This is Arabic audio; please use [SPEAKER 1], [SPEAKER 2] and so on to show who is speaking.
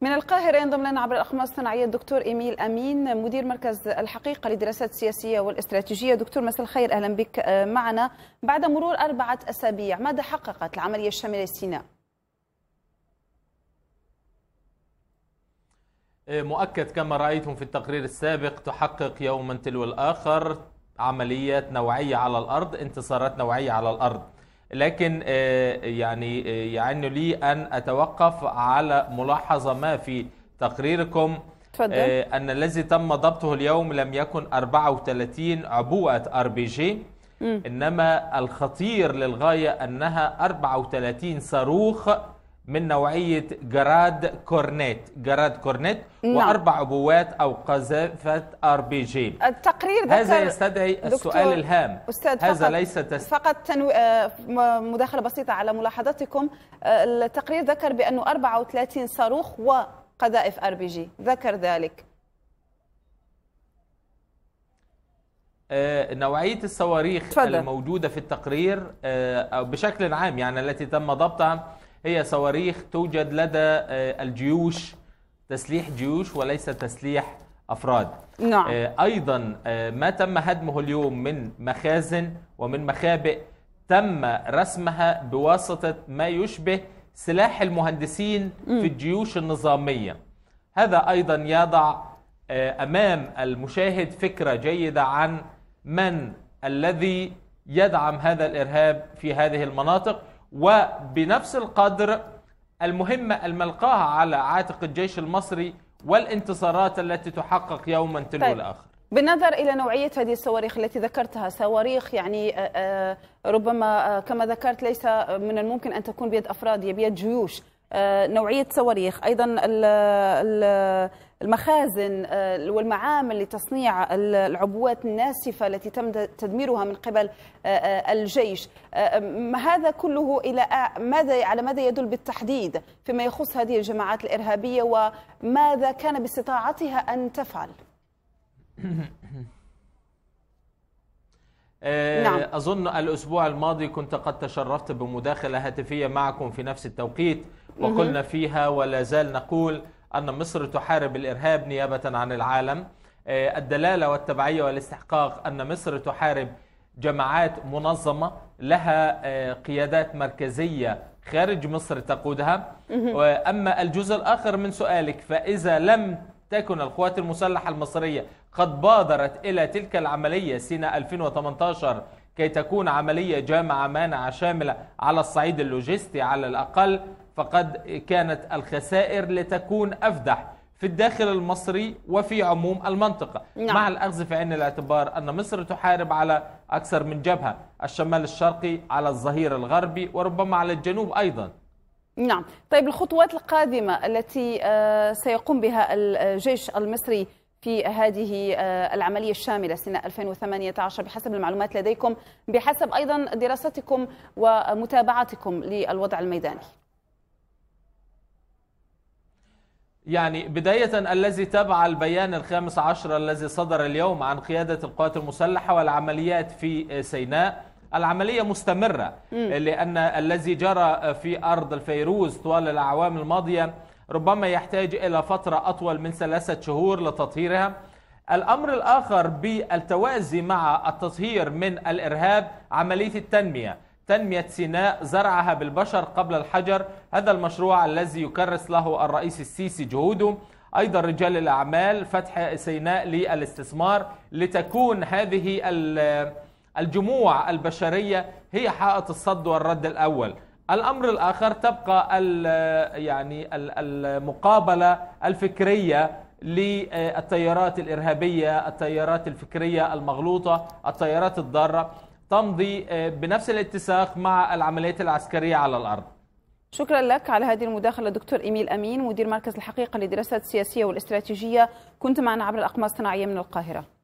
[SPEAKER 1] من القاهرة ينضم لنا عبر الأقمار الصناعية الدكتور إيميل أمين مدير مركز الحقيقة للدراسات السياسية والاستراتيجية دكتور مساء الخير أهلا بك آه، معنا بعد مرور أربعة أسابيع ماذا حققت العملية الشاملة لسيناء؟
[SPEAKER 2] آه، مؤكد كما رأيتم في التقرير السابق تحقق يوما تلو الآخر عمليات نوعية على الأرض انتصارات نوعية على الأرض لكن آه، يعني آه، يعني لي ان اتوقف على ملاحظه ما في تقريركم تفضل. آه، ان الذي تم ضبطه اليوم لم يكن 34 عبوه ار بي جي انما الخطير للغايه انها 34 صاروخ من نوعية جراد كورنيت جراد كورنيت نعم. وأربع عبوات أو قذافة ار بي جي
[SPEAKER 1] التقرير ذكر هذا يستدعي السؤال الهام أستاذ هذا فقط ليس تس... فقط تنو... آه، مداخلة بسيطة على ملاحظتكم آه، التقرير ذكر بأنه 34 صاروخ وقذائف ار بي جي ذكر ذلك
[SPEAKER 2] آه، نوعية الصواريخ الموجودة في التقرير بشكل عام يعني التي تم ضبطها هي صواريخ توجد لدى آه، الجيوش تسليح جيوش وليس تسليح افراد نعم. آه، ايضا آه، ما تم هدمه اليوم من مخازن ومن مخابئ تم رسمها بواسطه ما يشبه سلاح المهندسين في الجيوش النظاميه هذا ايضا يضع امام المشاهد فكره جيده عن من الذي يدعم هذا الارهاب في هذه المناطق وبنفس القدر المهمة الملقاها على عاتق الجيش المصري والانتصارات التي تحقق يوما تلو طيب. الآخر
[SPEAKER 1] بالنظر إلى نوعية هذه الصواريخ التي ذكرتها صواريخ يعني آه، آه، ربما آه، كما ذكرت ليس من الممكن أن تكون بيد أفراد بيد جيوش آه، نوعيه صواريخ ايضا المخازن آه، والمعامل لتصنيع العبوات الناسفه التي تم تدميرها من قبل آه، الجيش هذا كله الى ماذا على ماذا يدل بالتحديد فيما يخص هذه الجماعات الارهابيه وماذا كان باستطاعتها ان تفعل
[SPEAKER 2] نعم. أظن الأسبوع الماضي كنت قد تشرفت بمداخلة هاتفية معكم في نفس التوقيت وقلنا فيها ولا زال نقول أن مصر تحارب الإرهاب نيابة عن العالم آه، الدلالة والتبعية والاستحقاق أن مصر تحارب جماعات منظمة لها آه، قيادات مركزية خارج مصر تقودها وأما الجزء الآخر من سؤالك فإذا لم تكن القوات المسلحة المصرية قد بادرت إلى تلك العملية سنة 2018 كي تكون عملية جامعة مانعة شاملة على الصعيد اللوجستي على الأقل فقد كانت الخسائر لتكون أفدح في الداخل المصري وفي عموم المنطقة نعم. مع الأخذ في عين الاعتبار أن مصر تحارب على أكثر من جبهة الشمال الشرقي على الظهير الغربي وربما على الجنوب أيضا
[SPEAKER 1] نعم طيب الخطوات القادمة التي آه، سيقوم بها آه، الجيش المصري في هذه آه، العملية الشاملة سنة 2018 بحسب المعلومات لديكم بحسب أيضا دراستكم ومتابعتكم للوضع الميداني
[SPEAKER 2] يعني بداية الذي تبع البيان الخامس عشر الذي صدر اليوم عن قيادة القوات المسلحة والعمليات في سيناء العملية مستمرة م. لأن الذي جرى في أرض الفيروز طوال الأعوام الماضية ربما يحتاج إلى فترة أطول من ثلاثة شهور لتطهيرها الأمر الآخر بالتوازي مع التطهير من الإرهاب عملية التنمية تنمية سيناء زرعها بالبشر قبل الحجر هذا المشروع الذي يكرس له الرئيس السيسي جهوده أيضا رجال الأعمال فتح سيناء للاستثمار لتكون هذه الجموع البشرية هي حائط الصد والرد الأول الأمر الآخر تبقى يعني المقابلة الفكرية للتيارات الإرهابية التيارات الفكرية المغلوطة التيارات الضارة تمضي آه، بنفس الاتساق مع العمليات العسكرية على الأرض
[SPEAKER 1] شكرا لك على هذه المداخلة دكتور إيميل أمين مدير مركز الحقيقة للدراسات السياسية والاستراتيجية كنت معنا عبر الأقمار الصناعية من القاهرة